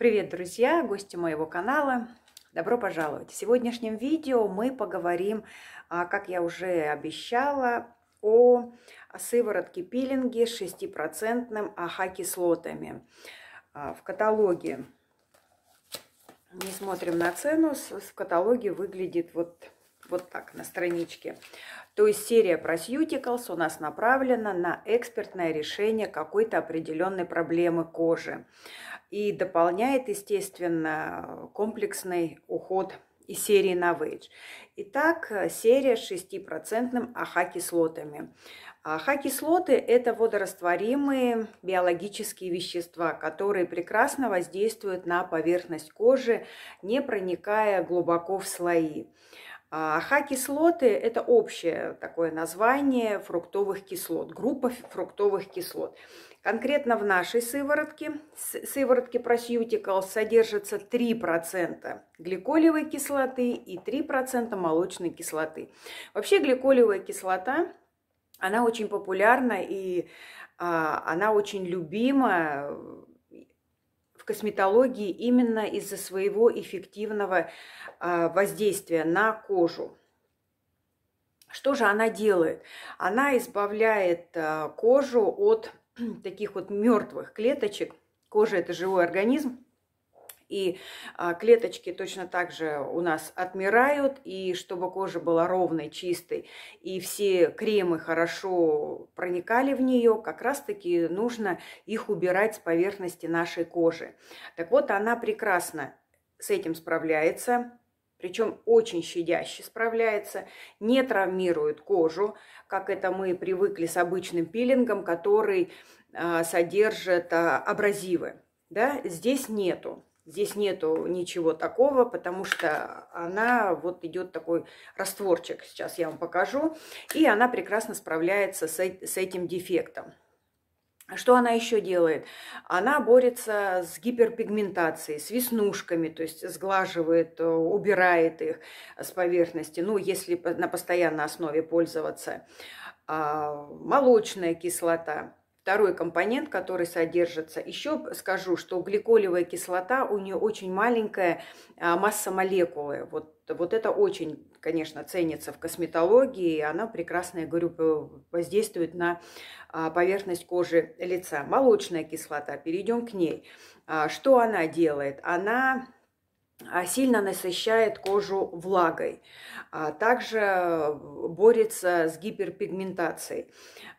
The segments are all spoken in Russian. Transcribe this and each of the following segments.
Привет, друзья, гости моего канала. Добро пожаловать! В сегодняшнем видео мы поговорим, а, как я уже обещала, о сыворотке пилинге с 6% АХ-кислотами. А, в каталоге, не смотрим на цену, в каталоге выглядит вот вот так, на страничке. То есть серия про Proceuticals у нас направлена на экспертное решение какой-то определенной проблемы кожи и дополняет, естественно, комплексный уход и серии Novage. Итак, серия с 6% АХ-кислотами. АХ-кислоты – это водорастворимые биологические вещества, которые прекрасно воздействуют на поверхность кожи, не проникая глубоко в слои. Аха-кислоты это общее такое название фруктовых кислот, группа фруктовых кислот. Конкретно в нашей сыворотке, сыворотке Proseuticals, содержится 3% гликолевой кислоты и 3% молочной кислоты. Вообще гликолевая кислота она очень популярна и а, она очень любима косметологии именно из-за своего эффективного а, воздействия на кожу. Что же она делает? Она избавляет а, кожу от таких вот мертвых клеточек. Кожа – это живой организм, и а, клеточки точно так же у нас отмирают, и чтобы кожа была ровной, чистой, и все кремы хорошо проникали в нее, как раз-таки нужно их убирать с поверхности нашей кожи. Так вот, она прекрасно с этим справляется, причем очень щадяще справляется, не травмирует кожу, как это мы привыкли с обычным пилингом, который а, содержит а, абразивы. Да? Здесь нету. Здесь нету ничего такого, потому что она вот идет такой растворчик, сейчас я вам покажу, и она прекрасно справляется с, этим дефектом. Что она еще делает? Она борется с гиперпигментацией, с веснушками, то есть сглаживает, э, убирает их с поверхности, ну, если на постоянной основе пользоваться. А, молочная кислота – второй компонент, который содержится. Еще скажу, что гликолевая кислота, у нее очень маленькая а, масса молекулы. Вот, вот это очень, конечно, ценится в косметологии, она прекрасно, я говорю, воздействует на а, поверхность кожи лица. Молочная кислота, перейдем к ней. А, что она делает? Она а, сильно насыщает кожу влагой, а также э, борется с гиперпигментацией.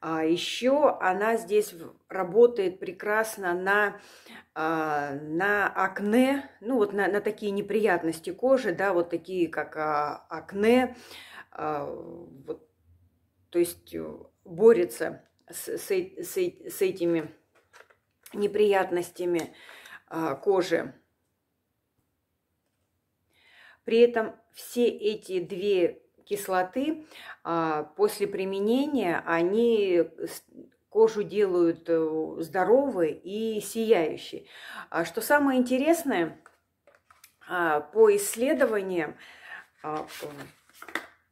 А еще она здесь работает прекрасно на, а, на акне, ну вот на, на такие неприятности кожи, да, вот такие как а, акне, вот, то есть э, борется с, с, с, с этими неприятностями кожи. При этом все эти две кислоты а, после применения, они кожу делают э, здоровой и сияющей. А что самое интересное, а, по исследованиям,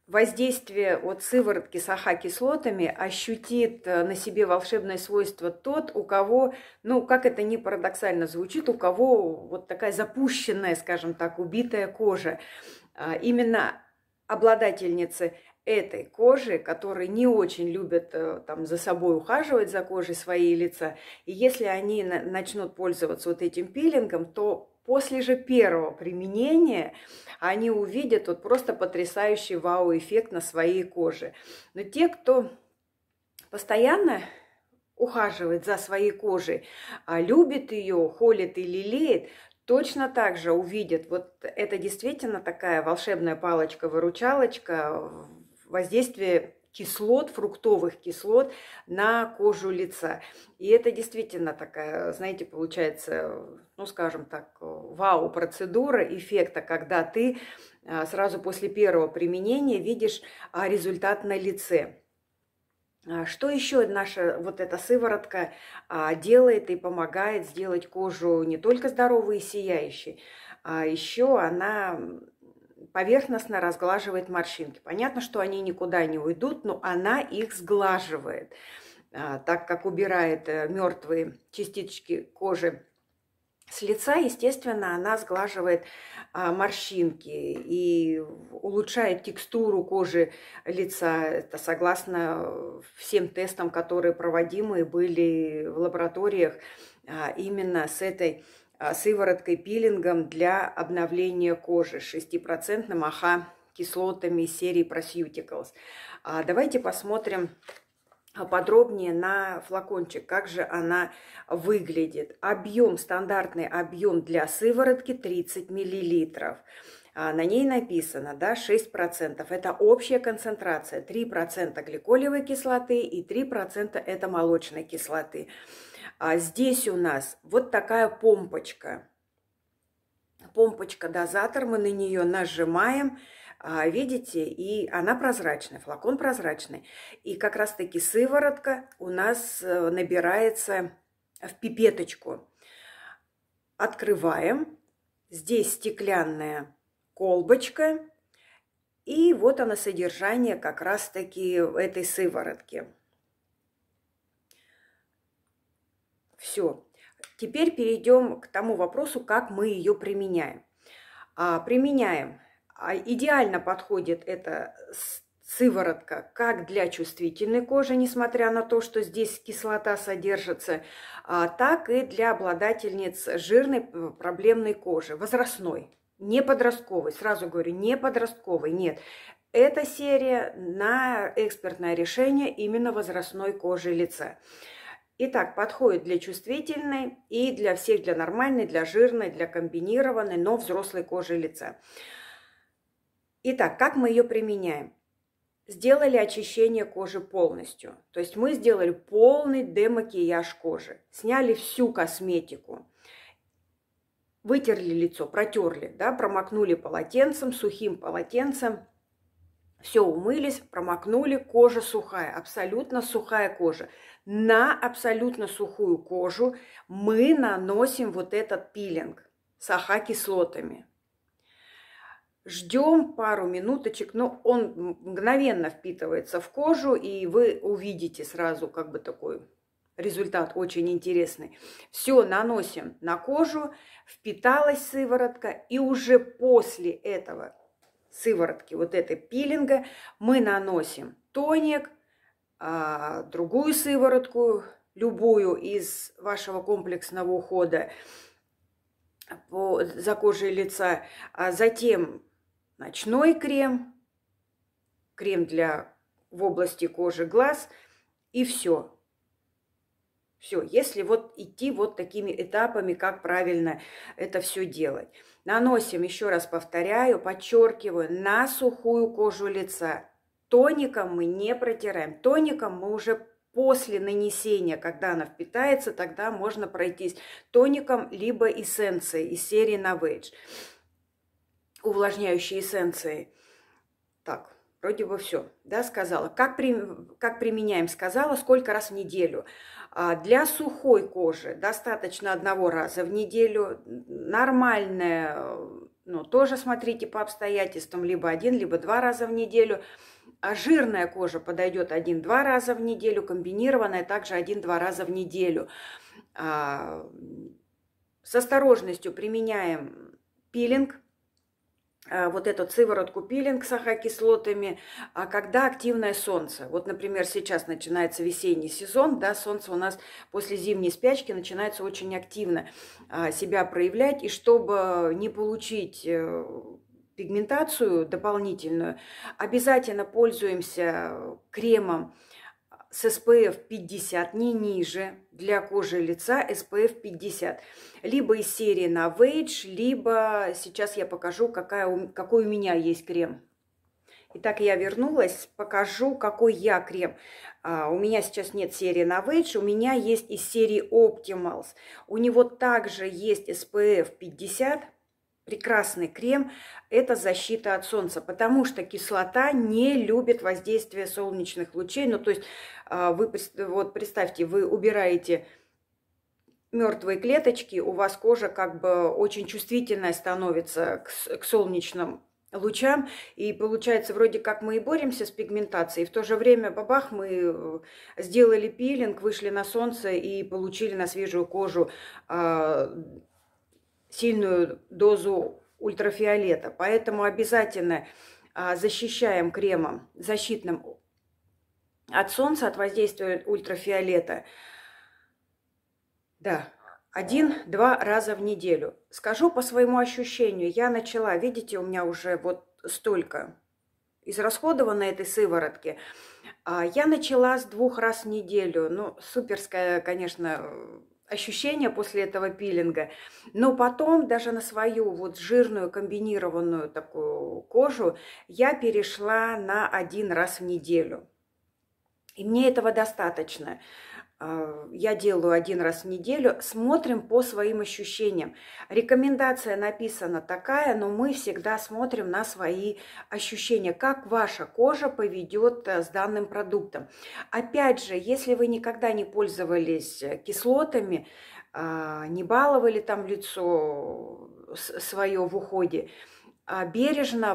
воздействие от сыворотки с аха-кислотами ощутит э, на себе волшебное свойство тот, у кого, ну, как это ни парадоксально звучит, у кого вот такая запущенная, скажем так, убитая кожа. А, именно обладательницы этой кожи, которые не очень любят э, там, за собой ухаживать за кожей свои лица, и если они начнут пользоваться вот этим пилингом, то После же первого применения они увидят вот просто потрясающий вау-эффект на своей коже. Но те, кто постоянно ухаживает за своей кожей, а любит ее, холит и лелеет, точно так же увидят. Вот это действительно такая волшебная палочка-выручалочка, воздействие кислот, фруктовых кислот на кожу лица. И это действительно такая, знаете, получается, ну скажем так, вау-процедура эффекта, когда ты а, сразу после первого применения видишь а, результат на лице. А, что еще наша вот эта сыворотка делает и помогает сделать кожу не только здоровой и сияющей, а еще она поверхностно разглаживает морщинки. Понятно, что они никуда не уйдут, но она их сглаживает, а, так как убирает э, мертвые частички кожи с лица, естественно, она сглаживает а, морщинки и улучшает текстуру кожи лица. Это согласно всем тестам, которые проводимые были в лабораториях а, именно с этой Э, сывороткой пилингом для обновления кожи 6% аха кислотами серии Proceuticals. А давайте посмотрим э, подробнее на флакончик, как же она выглядит. Объем, стандартный объем для сыворотки 30 миллилитров. А на ней написано да, 6%. Это общая концентрация. 3% гликолевой кислоты и 3% это молочной кислоты. А здесь у нас вот такая помпочка. Помпочка-дозатор, мы на нее нажимаем, а, видите, и она прозрачная, флакон прозрачный. И как раз-таки сыворотка у нас э, набирается в пипеточку. Открываем. Здесь стеклянная колбочка. И вот оно содержание как раз-таки этой сыворотки. Все. Теперь перейдем к тому вопросу, как мы ее применяем. А, применяем. А, идеально подходит эта сыворотка как для чувствительной кожи, несмотря на то, что здесь кислота содержится, а, так и для обладательниц жирной проблемной кожи, возрастной. Не подростковый, сразу говорю, не подростковый, нет. Эта серия на экспертное решение именно возрастной кожи лица. Итак, подходит для чувствительной и для всех, для нормальной, для жирной, для комбинированной, но взрослой кожи лица. Итак, как мы ее применяем? Сделали очищение кожи полностью. То есть мы сделали полный демакияж кожи. Сняли всю косметику. Вытерли лицо, протерли, да, промокнули полотенцем, сухим полотенцем – все, умылись, промокнули, кожа сухая, абсолютно сухая кожа. На абсолютно сухую кожу мы наносим вот этот пилинг с ахакислотами. Ждем пару минуточек, но он мгновенно впитывается в кожу, и вы увидите сразу как бы такой результат очень интересный. Все наносим на кожу, впиталась сыворотка, и уже после этого сыворотки, вот этой пилинга, мы наносим тоник, а, другую сыворотку, любую из вашего комплексного ухода по, за кожей лица, а затем ночной крем, крем для в области кожи глаз и все. Все, если вот идти вот такими этапами, как правильно это все делать. Наносим, еще раз повторяю, подчеркиваю, на сухую кожу лица. Тоником мы не протираем. Тоником мы уже после нанесения, когда она впитается, тогда можно пройтись тоником либо эссенцией из серии Novage. Увлажняющие эссенции. Так, Вроде бы все, да, сказала. Как, при, как применяем, сказала, сколько раз в неделю. А, для сухой кожи достаточно одного раза в неделю. Нормальная, ну, тоже смотрите по обстоятельствам, либо один, либо два раза в неделю. А жирная кожа подойдет один-два раза в неделю, комбинированная также один-два раза в неделю. А, с осторожностью применяем пилинг – Э, вот эту сыворотку пилинг с ахокислотами, а когда активное солнце. Вот, например, сейчас начинается весенний сезон, да, солнце у нас после зимней спячки начинается очень активно а, себя проявлять, и чтобы не получить э, пигментацию дополнительную, обязательно пользуемся кремом с SPF 50, не ниже, для кожи лица SPF 50. Либо из серии Novage, либо сейчас я покажу, какая, какой у меня есть крем. Итак, я вернулась, покажу, какой я крем. А, у меня сейчас нет серии Novage, у меня есть из серии Optimals. У него также есть SPF 50, прекрасный крем – это защита от солнца, потому что кислота не любит воздействие солнечных лучей. Ну, то есть, а, вы, вот представьте, вы убираете мертвые клеточки, у вас кожа как бы очень чувствительная становится к, к солнечным лучам, и получается вроде как мы и боремся с пигментацией, в то же время бабах мы э, сделали пилинг, вышли на солнце и получили на свежую кожу а, сильную дозу ультрафиолета. Поэтому обязательно а, защищаем кремом защитным от солнца, от воздействия ультрафиолета. Да, один-два раза в неделю. Скажу по своему ощущению, я начала, видите, у меня уже вот столько израсходовано этой сыворотки. А, я начала с двух раз в неделю. Ну, суперская, конечно, ощущения после этого пилинга. Но потом даже на свою вот жирную комбинированную такую кожу я перешла на один раз в неделю. И мне этого достаточно. Э, я делаю один раз в неделю, смотрим по своим ощущениям. Рекомендация написана такая, но мы всегда смотрим на свои ощущения, как ваша кожа поведет э, с данным продуктом. Опять же, если вы никогда не пользовались э, кислотами, не баловали там лицо свое в уходе, а бережно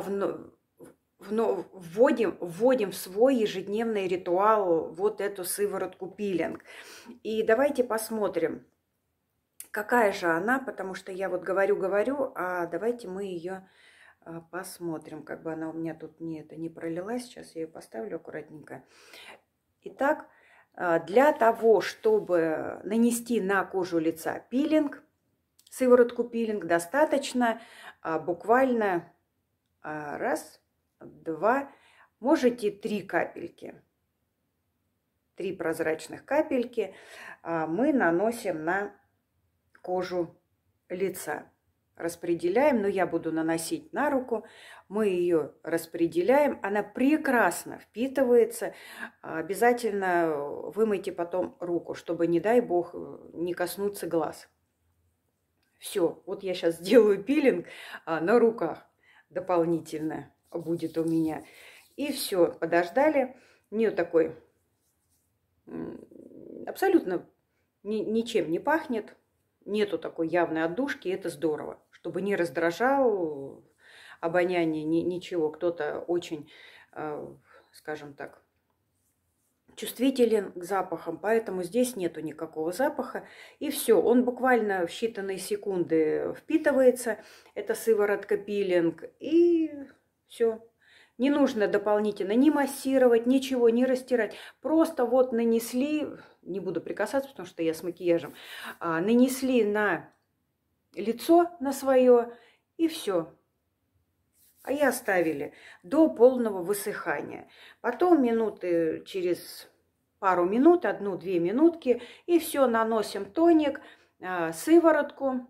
ну, вводим, вводим в свой ежедневный ритуал вот эту сыворотку пилинг. И давайте посмотрим, какая же она, потому что я вот говорю-говорю, а давайте мы ее а, посмотрим, как бы она у меня тут не, это не пролилась. Сейчас я ее поставлю аккуратненько. Итак, а, для того, чтобы нанести на кожу лица пилинг, сыворотку пилинг, достаточно а, буквально раз, два, можете три капельки, три прозрачных капельки а, мы наносим на кожу лица. Распределяем, но я буду наносить на руку. Мы ее распределяем. Она прекрасно впитывается. Обязательно вымойте потом руку, чтобы, не дай бог, не коснуться глаз. Все, вот я сейчас сделаю пилинг а, на руках дополнительно будет у меня. И все, подождали. У нее такой абсолютно ни, ничем не пахнет. Нету такой явной отдушки, это здорово. Чтобы не раздражал обоняние, ни, ничего. Кто-то очень, э, скажем так, чувствителен к запахам, поэтому здесь нету никакого запаха. И все, он буквально в считанные секунды впитывается. Это сыворотка пилинг. И все. Не нужно дополнительно ни массировать, ничего, не ни растирать. Просто вот нанесли, не буду прикасаться, потому что я с макияжем, а, нанесли на лицо на свое и все. А я оставили до полного высыхания. Потом минуты через пару минут, одну-две минутки, и все, наносим тоник, а, сыворотку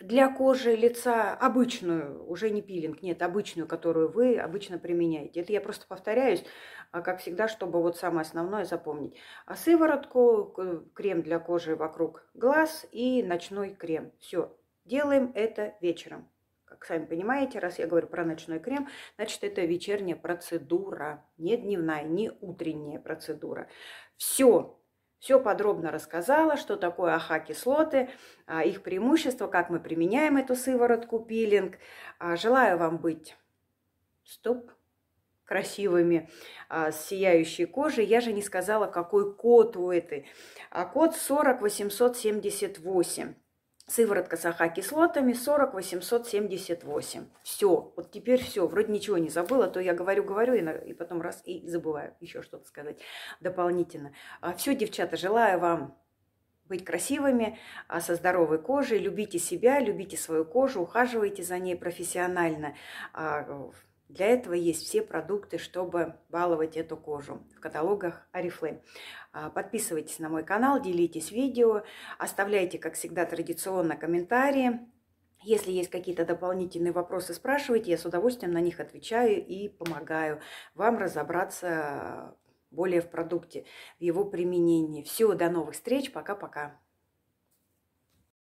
для кожи лица обычную, уже не пилинг, нет, обычную, которую вы обычно применяете. Это я просто повторяюсь, а, как всегда, чтобы вот самое основное запомнить. А сыворотку, крем для кожи вокруг глаз и ночной крем. Все, делаем это вечером. Как сами понимаете, раз я говорю про ночной крем, значит, это вечерняя процедура, не дневная, не утренняя процедура. Все, все подробно рассказала, что такое АХ-кислоты, а, их преимущества, как мы применяем эту сыворотку, пилинг. А, желаю вам быть стоп красивыми, а, с сияющей кожей. Я же не сказала, какой код у этой. Код 40878. Сыворотка с ахакислотами 40878. Все, вот теперь все, вроде ничего не забыла, то я говорю-говорю и потом раз и забываю еще что-то сказать дополнительно. А, все, девчата, желаю вам быть красивыми, а, со здоровой кожей, любите себя, любите свою кожу, ухаживайте за ней профессионально, а, для этого есть все продукты, чтобы баловать эту кожу в каталогах Арифлейм. А, подписывайтесь на мой канал, делитесь видео, оставляйте, как всегда, традиционно комментарии. Если есть какие-то дополнительные вопросы, спрашивайте, я с удовольствием на них отвечаю и помогаю вам разобраться более в продукте, в его применении. Все, до новых встреч, пока-пока.